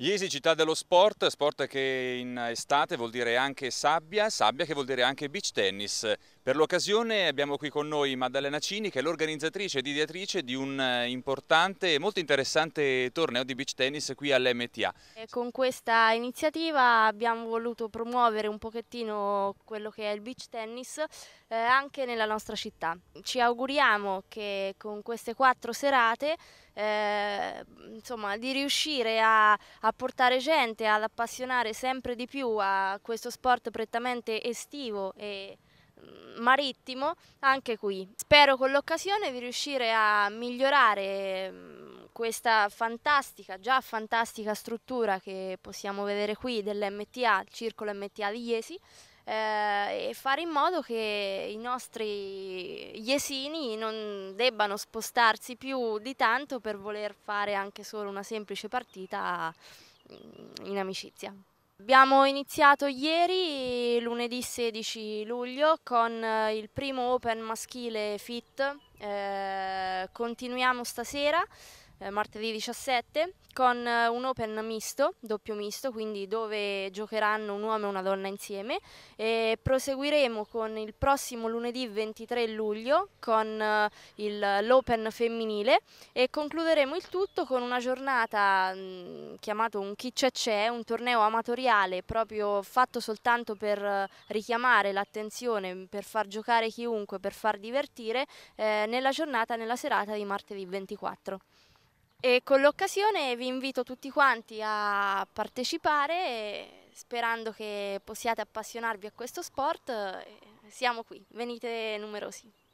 Iesi città dello sport, sport che in estate vuol dire anche sabbia, sabbia che vuol dire anche beach tennis. Per l'occasione abbiamo qui con noi Maddalena Cini che è l'organizzatrice e ideatrice di un eh, importante e molto interessante torneo di beach tennis qui all'MTA. Con questa iniziativa abbiamo voluto promuovere un pochettino quello che è il beach tennis eh, anche nella nostra città. Ci auguriamo che con queste quattro serate eh, insomma, di riuscire a, a a portare gente, ad appassionare sempre di più a questo sport prettamente estivo e mm, marittimo anche qui. Spero con l'occasione di riuscire a migliorare mm, questa fantastica, già fantastica struttura che possiamo vedere qui dell'MTA, il circolo MTA di Iesi, eh, e fare in modo che i nostri yesini non debbano spostarsi più di tanto per voler fare anche solo una semplice partita mm, in amicizia. Abbiamo iniziato ieri, lunedì 16 luglio, con eh, il primo Open maschile FIT. Eh, continuiamo stasera eh, martedì 17 con eh, un open misto, doppio misto, quindi dove giocheranno un uomo e una donna insieme e proseguiremo con il prossimo lunedì 23 luglio con eh, l'open femminile e concluderemo il tutto con una giornata mh, mm, chiamato un chi c'è c'è, un torneo amatoriale proprio fatto soltanto per eh, richiamare l'attenzione, per far giocare chiunque, per far divertire eh, nella giornata, nella serata di martedì 24. E con l'occasione vi invito tutti quanti a partecipare sperando che possiate appassionarvi a questo sport. Siamo qui, venite numerosi.